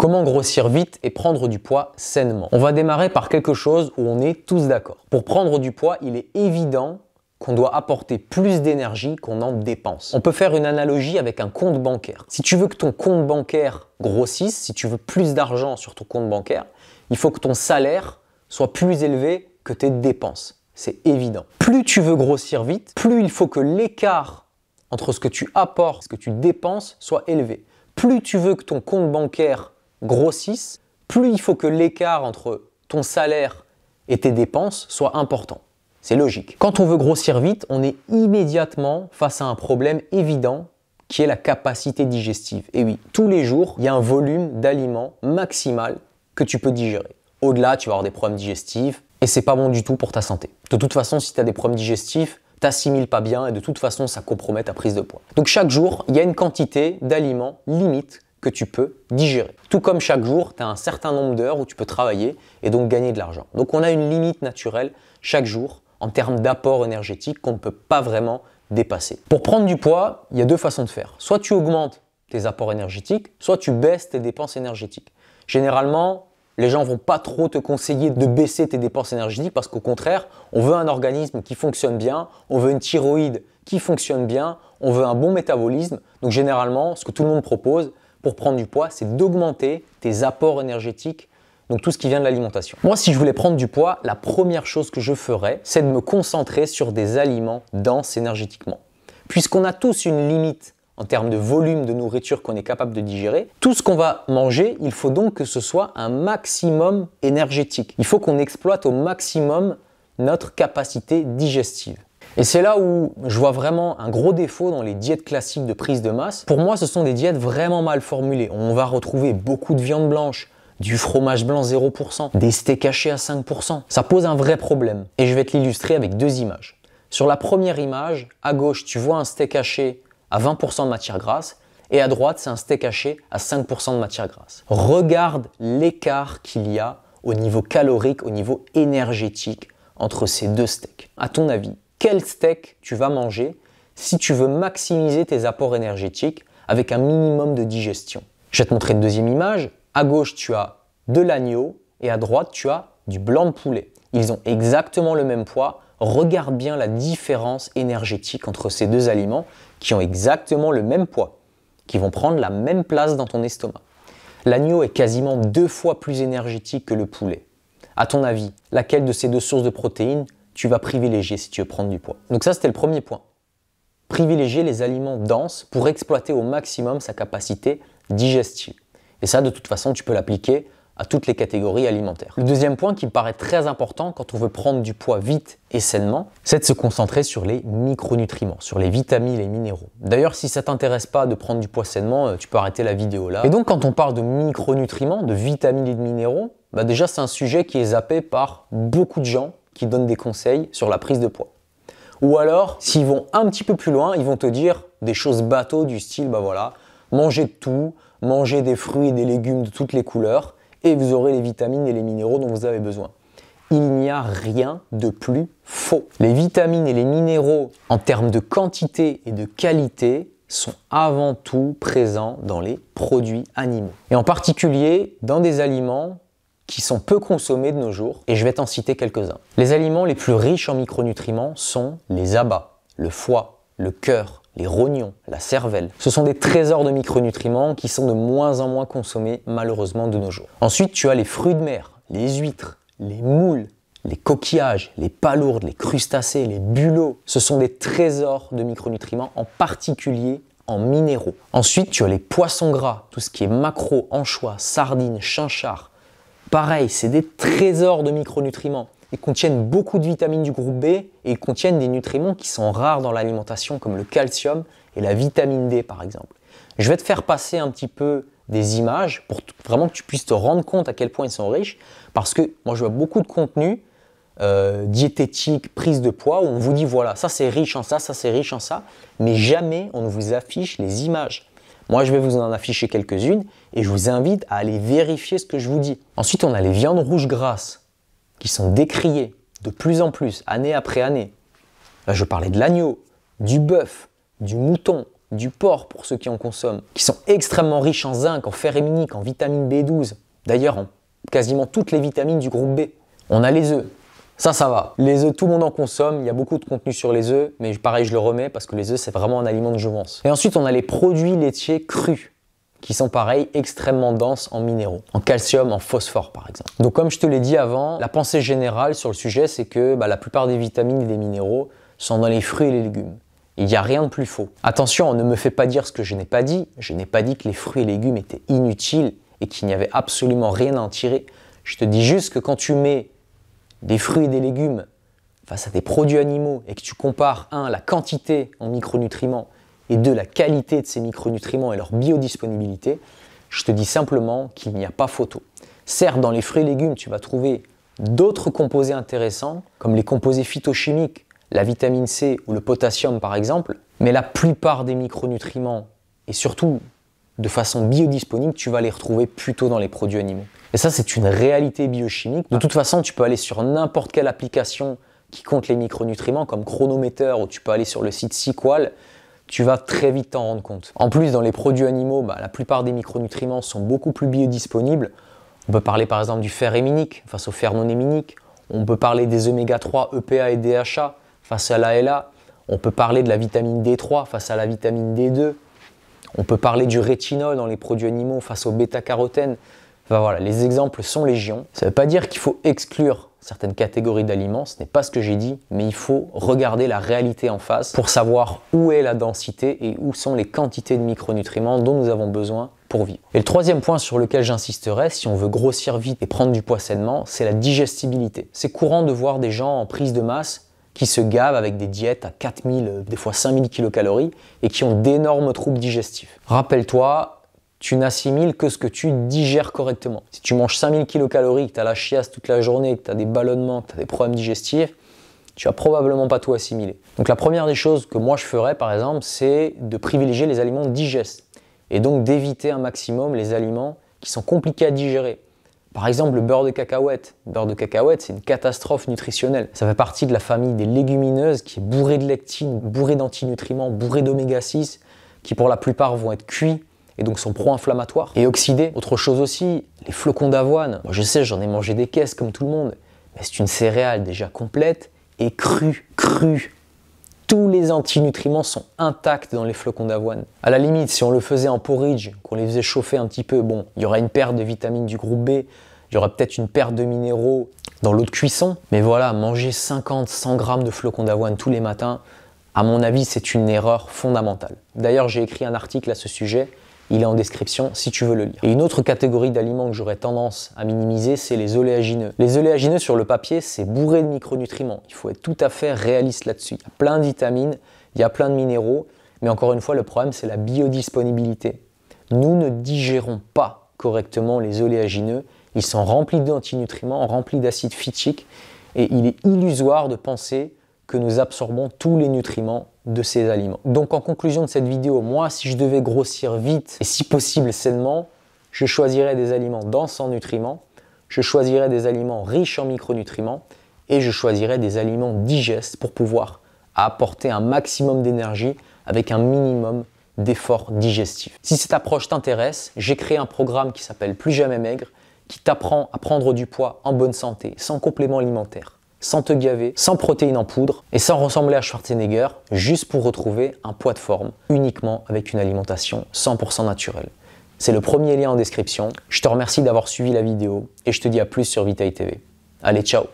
Comment grossir vite et prendre du poids sainement On va démarrer par quelque chose où on est tous d'accord. Pour prendre du poids, il est évident qu'on doit apporter plus d'énergie qu'on en dépense. On peut faire une analogie avec un compte bancaire. Si tu veux que ton compte bancaire grossisse, si tu veux plus d'argent sur ton compte bancaire, il faut que ton salaire soit plus élevé que tes dépenses. C'est évident. Plus tu veux grossir vite, plus il faut que l'écart entre ce que tu apportes et ce que tu dépenses soit élevé. Plus tu veux que ton compte bancaire grossissent, plus il faut que l'écart entre ton salaire et tes dépenses soit important. C'est logique. Quand on veut grossir vite, on est immédiatement face à un problème évident qui est la capacité digestive. Et oui, tous les jours, il y a un volume d'aliments maximal que tu peux digérer. Au-delà, tu vas avoir des problèmes digestifs et c'est pas bon du tout pour ta santé. De toute façon, si tu as des problèmes digestifs, t'assimiles pas bien et de toute façon, ça compromet ta prise de poids. Donc chaque jour, il y a une quantité d'aliments limite que tu peux digérer. Tout comme chaque jour, tu as un certain nombre d'heures où tu peux travailler et donc gagner de l'argent. Donc on a une limite naturelle chaque jour en termes d'apport énergétique qu'on ne peut pas vraiment dépasser. Pour prendre du poids, il y a deux façons de faire. Soit tu augmentes tes apports énergétiques, soit tu baisses tes dépenses énergétiques. Généralement, les gens ne vont pas trop te conseiller de baisser tes dépenses énergétiques parce qu'au contraire, on veut un organisme qui fonctionne bien, on veut une thyroïde qui fonctionne bien, on veut un bon métabolisme. Donc généralement, ce que tout le monde propose, pour prendre du poids, c'est d'augmenter tes apports énergétiques, donc tout ce qui vient de l'alimentation. Moi, si je voulais prendre du poids, la première chose que je ferais, c'est de me concentrer sur des aliments denses énergétiquement. Puisqu'on a tous une limite en termes de volume de nourriture qu'on est capable de digérer. Tout ce qu'on va manger, il faut donc que ce soit un maximum énergétique. Il faut qu'on exploite au maximum notre capacité digestive. Et c'est là où je vois vraiment un gros défaut dans les diètes classiques de prise de masse. Pour moi, ce sont des diètes vraiment mal formulées. On va retrouver beaucoup de viande blanche, du fromage blanc 0%, des steaks hachés à 5%. Ça pose un vrai problème. Et je vais te l'illustrer avec deux images. Sur la première image, à gauche, tu vois un steak haché à 20% de matière grasse et à droite, c'est un steak haché à 5% de matière grasse. Regarde l'écart qu'il y a au niveau calorique, au niveau énergétique entre ces deux steaks. À ton avis, quel steak tu vas manger si tu veux maximiser tes apports énergétiques avec un minimum de digestion. Je vais te montrer une deuxième image. À gauche, tu as de l'agneau et à droite, tu as du blanc de poulet. Ils ont exactement le même poids. Regarde bien la différence énergétique entre ces deux aliments qui ont exactement le même poids, qui vont prendre la même place dans ton estomac. L'agneau est quasiment deux fois plus énergétique que le poulet. À ton avis, laquelle de ces deux sources de protéines tu vas privilégier si tu veux prendre du poids. Donc ça, c'était le premier point. Privilégier les aliments denses pour exploiter au maximum sa capacité digestive. Et ça, de toute façon, tu peux l'appliquer à toutes les catégories alimentaires. Le deuxième point qui me paraît très important quand on veut prendre du poids vite et sainement, c'est de se concentrer sur les micronutriments, sur les vitamines et minéraux. D'ailleurs, si ça t'intéresse pas de prendre du poids sainement, euh, tu peux arrêter la vidéo là. Et donc, quand on parle de micronutriments, de vitamines et de minéraux, bah déjà c'est un sujet qui est zappé par beaucoup de gens qui donnent des conseils sur la prise de poids. Ou alors, s'ils vont un petit peu plus loin, ils vont te dire des choses bateaux du style, bah voilà, mangez tout, mangez des fruits et des légumes de toutes les couleurs, et vous aurez les vitamines et les minéraux dont vous avez besoin. Il n'y a rien de plus faux. Les vitamines et les minéraux, en termes de quantité et de qualité, sont avant tout présents dans les produits animaux. Et en particulier dans des aliments qui sont peu consommés de nos jours, et je vais t'en citer quelques-uns. Les aliments les plus riches en micronutriments sont les abats, le foie, le cœur, les rognons, la cervelle. Ce sont des trésors de micronutriments qui sont de moins en moins consommés malheureusement de nos jours. Ensuite, tu as les fruits de mer, les huîtres, les moules, les coquillages, les palourdes, les crustacés, les bulots. Ce sont des trésors de micronutriments, en particulier en minéraux. Ensuite, tu as les poissons gras, tout ce qui est macro, anchois, sardines, chinchards, Pareil, c'est des trésors de micronutriments. Ils contiennent beaucoup de vitamines du groupe B et ils contiennent des nutriments qui sont rares dans l'alimentation comme le calcium et la vitamine D par exemple. Je vais te faire passer un petit peu des images pour vraiment que tu puisses te rendre compte à quel point ils sont riches parce que moi je vois beaucoup de contenu diététiques, euh, diététique, prise de poids où on vous dit voilà ça c'est riche en ça, ça c'est riche en ça mais jamais on ne vous affiche les images. Moi, je vais vous en afficher quelques-unes et je vous invite à aller vérifier ce que je vous dis. Ensuite, on a les viandes rouges grasses qui sont décriées de plus en plus, année après année. Là, je parlais de l'agneau, du bœuf, du mouton, du porc pour ceux qui en consomment, qui sont extrêmement riches en zinc, en fer éminique, en vitamine B12, d'ailleurs en quasiment toutes les vitamines du groupe B. On a les œufs, ça, ça va. Les œufs, tout le monde en consomme. Il y a beaucoup de contenu sur les œufs, mais pareil, je le remets parce que les œufs, c'est vraiment un aliment de jouvence. Et ensuite, on a les produits laitiers crus qui sont pareil, extrêmement denses en minéraux, en calcium, en phosphore par exemple. Donc comme je te l'ai dit avant, la pensée générale sur le sujet c'est que bah, la plupart des vitamines et des minéraux sont dans les fruits et les légumes. Il n'y a rien de plus faux. Attention, on ne me fait pas dire ce que je n'ai pas dit. Je n'ai pas dit que les fruits et légumes étaient inutiles et qu'il n'y avait absolument rien à en tirer. Je te dis juste que quand tu mets des fruits et des légumes face à des produits animaux et que tu compares, 1. la quantité en micronutriments et 2. la qualité de ces micronutriments et leur biodisponibilité, je te dis simplement qu'il n'y a pas photo. Certes, dans les fruits et légumes, tu vas trouver d'autres composés intéressants, comme les composés phytochimiques, la vitamine C ou le potassium par exemple, mais la plupart des micronutriments, et surtout de façon biodisponible, tu vas les retrouver plutôt dans les produits animaux. Et ça, c'est une réalité biochimique. De ah. toute façon, tu peux aller sur n'importe quelle application qui compte les micronutriments, comme Chronometer, ou tu peux aller sur le site siqual, tu vas très vite t'en rendre compte. En plus, dans les produits animaux, bah, la plupart des micronutriments sont beaucoup plus biodisponibles. On peut parler par exemple du fer héminique face au fer non héminique. On peut parler des oméga 3 EPA et DHA face à l'ALA. On peut parler de la vitamine D3 face à la vitamine D2. On peut parler du rétinol dans les produits animaux face au bêta-carotène voilà, les exemples sont légion. Ça ne veut pas dire qu'il faut exclure certaines catégories d'aliments, ce n'est pas ce que j'ai dit, mais il faut regarder la réalité en face pour savoir où est la densité et où sont les quantités de micronutriments dont nous avons besoin pour vivre. Et le troisième point sur lequel j'insisterai, si on veut grossir vite et prendre du poids sainement, c'est la digestibilité. C'est courant de voir des gens en prise de masse qui se gavent avec des diètes à 4000, des fois 5000 kilocalories et qui ont d'énormes troubles digestifs. Rappelle-toi, tu n'assimiles que ce que tu digères correctement. Si tu manges 5000 kcal, que tu as la chiasse toute la journée, que tu as des ballonnements, que tu as des problèmes digestifs, tu vas probablement pas tout assimiler. Donc la première des choses que moi je ferais par exemple, c'est de privilégier les aliments digestes et donc d'éviter un maximum les aliments qui sont compliqués à digérer. Par exemple, le beurre de cacahuète. Le beurre de cacahuète, c'est une catastrophe nutritionnelle. Ça fait partie de la famille des légumineuses qui est bourrée de lectines, bourrée d'antinutriments, bourrée d'oméga 6, qui pour la plupart vont être cuits et donc sont pro-inflammatoires et oxydés. Autre chose aussi, les flocons d'avoine. Moi je sais, j'en ai mangé des caisses comme tout le monde, mais c'est une céréale déjà complète et crue, crue. Tous les antinutriments sont intacts dans les flocons d'avoine. À la limite, si on le faisait en porridge, qu'on les faisait chauffer un petit peu, bon, il y aurait une perte de vitamines du groupe B, il y aura peut-être une perte de minéraux dans l'eau de cuisson. Mais voilà, manger 50-100 grammes de flocons d'avoine tous les matins, à mon avis, c'est une erreur fondamentale. D'ailleurs, j'ai écrit un article à ce sujet il est en description si tu veux le lire. Et une autre catégorie d'aliments que j'aurais tendance à minimiser, c'est les oléagineux. Les oléagineux sur le papier, c'est bourré de micronutriments. Il faut être tout à fait réaliste là-dessus. Il y a plein de vitamines, il y a plein de minéraux, mais encore une fois, le problème, c'est la biodisponibilité. Nous ne digérons pas correctement les oléagineux. Ils sont remplis d'antinutriments, remplis d'acides phytiques, et il est illusoire de penser que nous absorbons tous les nutriments de ces aliments. Donc en conclusion de cette vidéo, moi si je devais grossir vite et si possible sainement, je choisirais des aliments denses en nutriments, je choisirais des aliments riches en micronutriments et je choisirais des aliments digestes pour pouvoir apporter un maximum d'énergie avec un minimum d'efforts digestif. Si cette approche t'intéresse, j'ai créé un programme qui s'appelle Plus jamais maigre qui t'apprend à prendre du poids en bonne santé sans complément alimentaire sans te gaver, sans protéines en poudre et sans ressembler à Schwarzenegger, juste pour retrouver un poids de forme, uniquement avec une alimentation 100% naturelle. C'est le premier lien en description. Je te remercie d'avoir suivi la vidéo et je te dis à plus sur Vitae TV. Allez, ciao